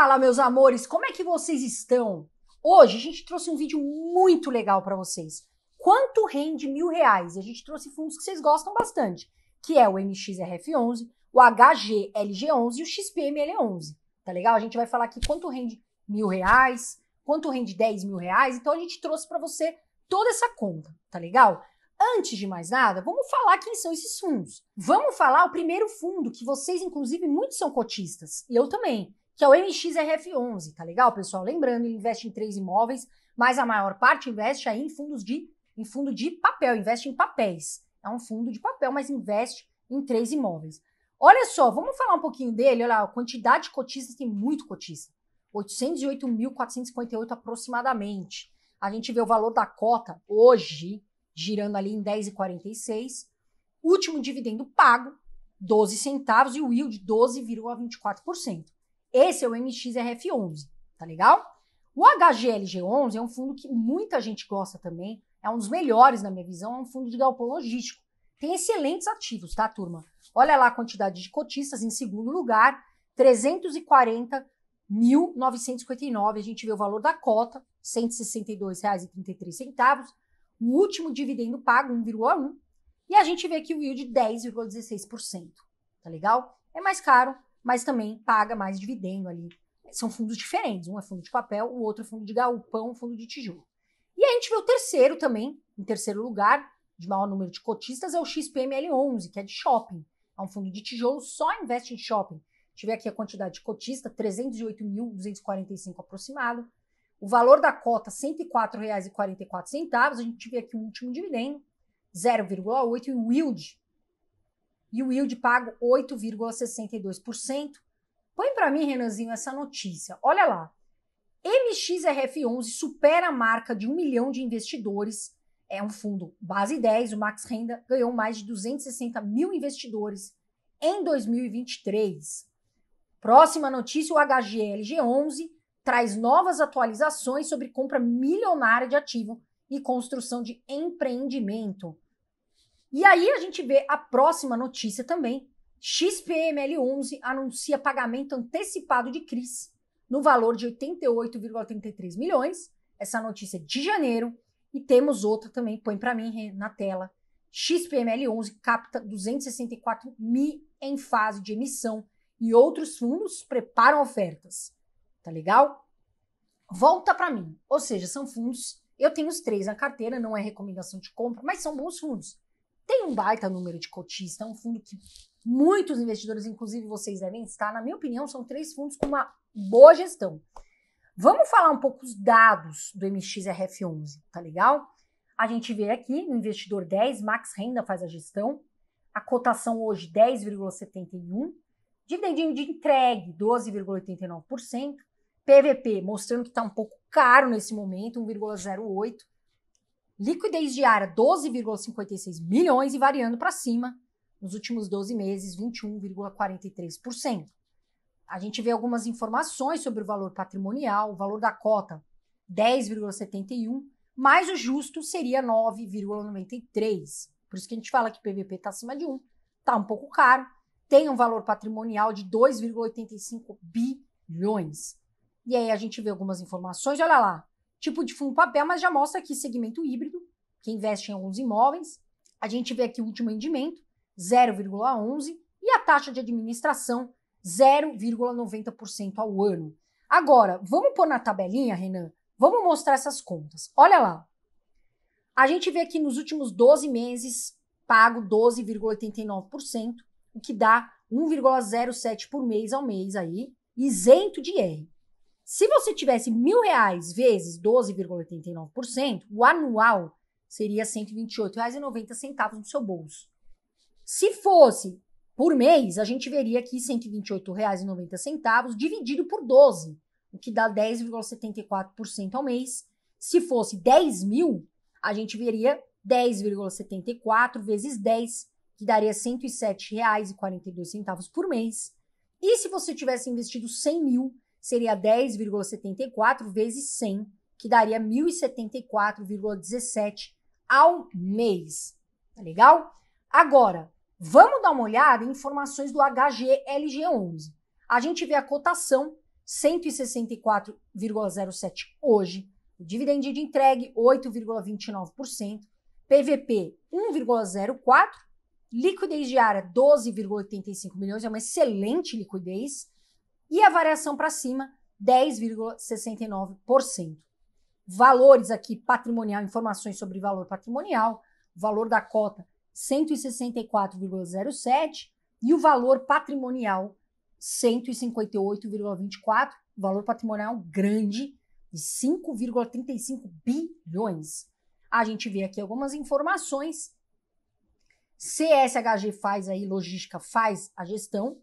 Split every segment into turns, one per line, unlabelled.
Fala, meus amores, como é que vocês estão? Hoje a gente trouxe um vídeo muito legal para vocês. Quanto rende mil reais? A gente trouxe fundos que vocês gostam bastante, que é o MXRF11, o HGLG11 e o XPML11. Tá legal? A gente vai falar aqui quanto rende mil reais, quanto rende 10 mil reais. Então a gente trouxe para você toda essa conta, tá legal? Antes de mais nada, vamos falar quem são esses fundos. Vamos falar o primeiro fundo, que vocês, inclusive, muitos são cotistas, e eu também que é o MXRF11, tá legal, pessoal? Lembrando, ele investe em três imóveis, mas a maior parte investe aí em fundos de em fundo de papel, investe em papéis. É um fundo de papel, mas investe em três imóveis. Olha só, vamos falar um pouquinho dele. Olha lá, a quantidade de cotistas tem muito cotista. 808.458 aproximadamente. A gente vê o valor da cota hoje girando ali em 10,46. Último dividendo pago, 12 centavos e o yield 12,24%. Esse é o MXRF11, tá legal? O HGLG11 é um fundo que muita gente gosta também, é um dos melhores na minha visão, é um fundo de galpão logístico. Tem excelentes ativos, tá, turma? Olha lá a quantidade de cotistas em segundo lugar, 340.959. A gente vê o valor da cota, R$ 162,33. O último dividendo pago, 1,1. E a gente vê aqui o yield 10,16%. Tá legal? É mais caro, mas também paga mais dividendo ali. São fundos diferentes, um é fundo de papel, o outro é fundo de galpão, fundo de tijolo. E a gente vê o terceiro também, em terceiro lugar, de maior número de cotistas, é o XPML11, que é de shopping. É um fundo de tijolo, só investe em shopping. Tiver aqui a quantidade de cotista, 308.245 aproximado. O valor da cota, R$ 104,44. A gente tiver aqui o último dividendo, 0,8 e o yield, e o yield pago 8,62%. Põe para mim, Renanzinho, essa notícia. Olha lá. MXRF11 supera a marca de um milhão de investidores. É um fundo base 10, o Max Renda ganhou mais de 260 mil investidores em 2023. Próxima notícia: o HGLG11 traz novas atualizações sobre compra milionária de ativo e construção de empreendimento. E aí a gente vê a próxima notícia também. XPML11 anuncia pagamento antecipado de CRIs no valor de 88,33 milhões. Essa notícia é de janeiro. E temos outra também, põe para mim na tela. XPML11 capta 264 mi em fase de emissão e outros fundos preparam ofertas. Tá legal? Volta para mim. Ou seja, são fundos. Eu tenho os três na carteira, não é recomendação de compra, mas são bons fundos. Tem um baita número de cotistas é um fundo que muitos investidores, inclusive vocês devem estar, na minha opinião, são três fundos com uma boa gestão. Vamos falar um pouco os dados do MXRF11, tá legal? A gente vê aqui no investidor 10, Max Renda faz a gestão, a cotação hoje 10,71, dividendinho de entregue 12,89%, PVP mostrando que está um pouco caro nesse momento, 1,08%, Liquidez diária 12,56 milhões e variando para cima nos últimos 12 meses, 21,43%. A gente vê algumas informações sobre o valor patrimonial, o valor da cota 10,71, mais o justo seria 9,93. Por isso que a gente fala que PVP está acima de 1, está um pouco caro, tem um valor patrimonial de 2,85 bilhões. E aí a gente vê algumas informações, olha lá, tipo de fundo papel, mas já mostra aqui segmento híbrido, que investe em alguns imóveis. A gente vê aqui o último rendimento, 0,11%, e a taxa de administração, 0,90% ao ano. Agora, vamos pôr na tabelinha, Renan? Vamos mostrar essas contas. Olha lá. A gente vê aqui nos últimos 12 meses, pago 12,89%, o que dá 1,07 por mês ao mês aí, isento de R. Se você tivesse mil reais vezes 12,89%, o anual seria R$ 128,90 no seu bolso. Se fosse por mês, a gente veria aqui R$ 128,90 dividido por 12, o que dá 10,74% ao mês. Se fosse 10 mil, a gente veria 10,74 vezes 10, que daria R$ 107,42 por mês. E se você tivesse investido 100 mil, seria 10,74 vezes 100, que daria 1.074,17 ao mês. Tá legal? Agora, vamos dar uma olhada em informações do HGLG11. A gente vê a cotação 164,07 hoje, o dividendo entregue 8,29%, PVP 1,04, liquidez diária 12,85 milhões, é uma excelente liquidez e a variação para cima, 10,69%. Valores aqui patrimonial, informações sobre valor patrimonial, valor da cota 164,07 e o valor patrimonial 158,24, valor patrimonial grande de 5,35 bilhões. A gente vê aqui algumas informações. CSHG faz aí logística, faz a gestão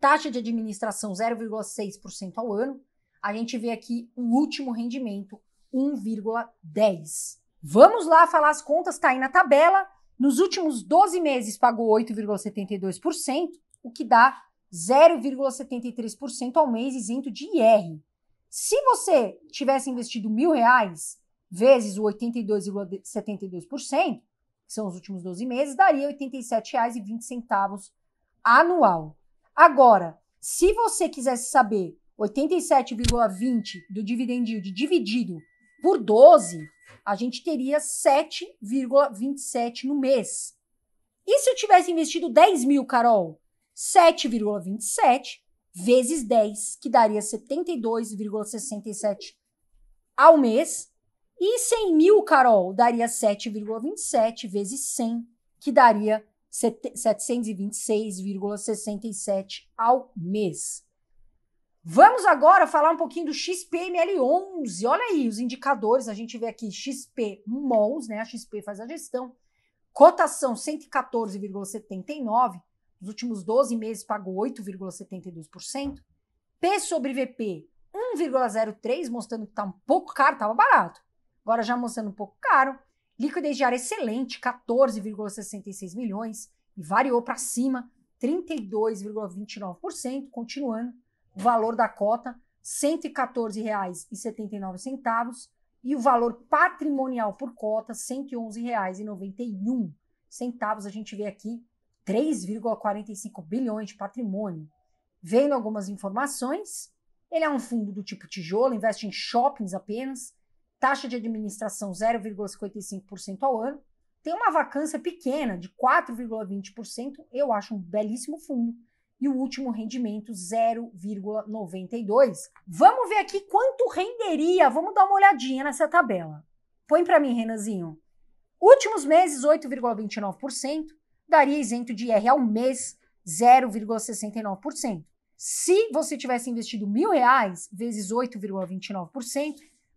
Taxa de administração 0,6% ao ano. A gente vê aqui o último rendimento 1,10. Vamos lá falar as contas, tá aí na tabela. Nos últimos 12 meses pagou 8,72%, o que dá 0,73% ao mês isento de IR. Se você tivesse investido mil reais vezes o 82,72%, que são os últimos 12 meses, daria R$ 87,20 anual. Agora, se você quisesse saber 87,20 do dividend yield dividido por 12, a gente teria 7,27 no mês. E se eu tivesse investido 10 mil, Carol? 7,27 vezes 10, que daria 72,67 ao mês. E 100 mil, Carol, daria 7,27 vezes 100, que daria 726,67 ao mês. Vamos agora falar um pouquinho do XPML11. Olha aí os indicadores, a gente vê aqui XP MOLS, né? A XP faz a gestão. Cotação 114,79, nos últimos 12 meses pagou 8,72%. P sobre VP 1,03, mostrando que está um pouco caro, estava barato. Agora já mostrando um pouco caro. Liquidez diária excelente, 14,66 milhões, e variou para cima, 32,29%, continuando. O valor da cota, R$ 114,79, e o valor patrimonial por cota, R$ 111,91. Centavos, a gente vê aqui 3,45 bilhões de patrimônio. Vendo algumas informações, ele é um fundo do tipo tijolo, investe em shoppings apenas, taxa de administração 0,55% ao ano, tem uma vacância pequena de 4,20%, eu acho um belíssimo fundo. E o último rendimento 0,92. Vamos ver aqui quanto renderia. Vamos dar uma olhadinha nessa tabela. Põe para mim, Renanzinho. Últimos meses 8,29%, daria isento de IR ao mês 0,69%. Se você tivesse investido mil reais vezes 8,29%,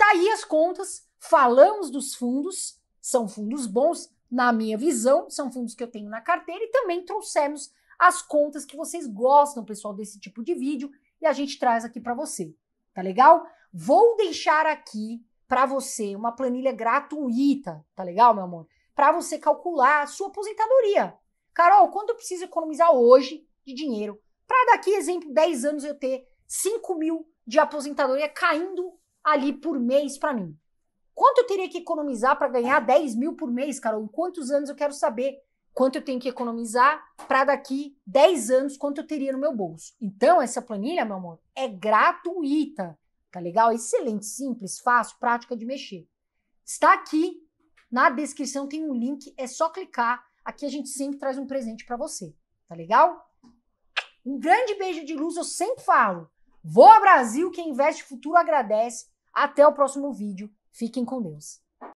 Tá aí as contas, falamos dos fundos, são fundos bons, na minha visão, são fundos que eu tenho na carteira e também trouxemos as contas que vocês gostam, pessoal, desse tipo de vídeo e a gente traz aqui para você. Tá legal? Vou deixar aqui para você uma planilha gratuita, tá legal, meu amor? Para você calcular a sua aposentadoria. Carol, quando eu preciso economizar hoje de dinheiro para daqui, exemplo, 10 anos eu ter 5 mil de aposentadoria caindo ali por mês para mim. Quanto eu teria que economizar para ganhar 10 mil por mês, Carol? Em quantos anos eu quero saber quanto eu tenho que economizar para daqui 10 anos quanto eu teria no meu bolso? Então, essa planilha, meu amor, é gratuita. Tá legal? É excelente, simples, fácil, prática de mexer. Está aqui na descrição tem um link, é só clicar. Aqui a gente sempre traz um presente para você. Tá legal? Um grande beijo de luz, eu sempre falo. Voa Brasil, quem investe futuro agradece. Até o próximo vídeo. Fiquem com Deus.